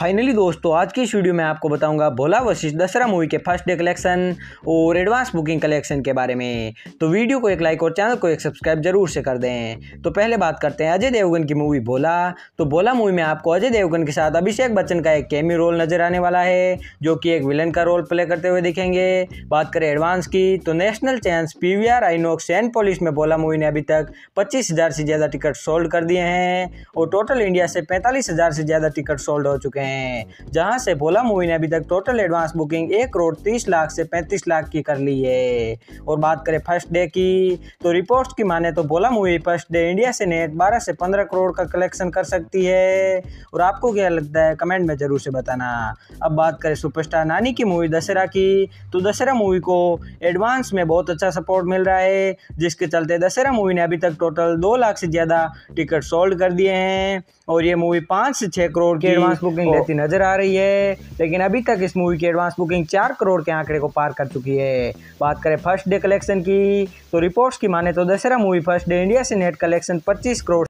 finally दोस्तों आज की इस वीडियो में आपको बताऊंगा भोला वशिष्ठ दशहरा मूवी के फर्स्ट डे कलेक्शन और एडवांस बुकिंग कलेक्शन के बारे में तो वीडियो को एक लाइक और चैनल को एक सब्सक्राइब जरूर से कर दें तो पहले बात करते हैं अजय देवगन की मूवी भोला तो भोला मूवी में आपको अजय देवगन के साथ अभिषेक बच्चन का एक कैमी रोल नजर आने वाला है जो कि एक विलन का रोल प्ले करते हुए दिखेंगे बात करें एडवांस की तो national chains P V R INOX पॉलिश में भोला मूवी ने अभी तक पच्चीस से ज़्यादा टिकट सोल्ड कर दिए हैं और टोटल इंडिया से पैंतालीस से ज़्यादा टिकट सोल्ड हो चुके हैं रहे हैं जहां से भोला मूवी ने अभी तक टोटल एडवांस बुकिंग एक करोड़ तीस लाख से पैंतीस लाख की कर ली है और बात करें फर्स्ट डे की तो रिपोर्ट की माने तो Bhola movie first day India से नेट बारह से पंद्रह करोड़ का कलेक्शन कर सकती है और आपको क्या लगता है कमेंट में ज़रूर से बताना अब बात करें सुपरस्टार नानी की मूवी दशहरा की तो दशहरा मूवी को एडवांस में बहुत अच्छा सपोर्ट मिल रहा है जिसके चलते दशहरा मूवी ने अभी तक टोटल दो लाख से ज़्यादा टिकट सोल्ड कर दिए हैं और ये मूवी पांच से छह करोड़ की एडवांस बुकिंग लेती नजर आ रही है लेकिन अभी तक इस मूवी की एडवांस बुकिंग चार करोड़ के आंकड़े को पार कर चुकी है बात करें फर्स्ट डे कलेक्शन की तो रिपोर्ट्स की माने तो Dasara movie first day India से नेट कलेक्शन पच्चीस करोड़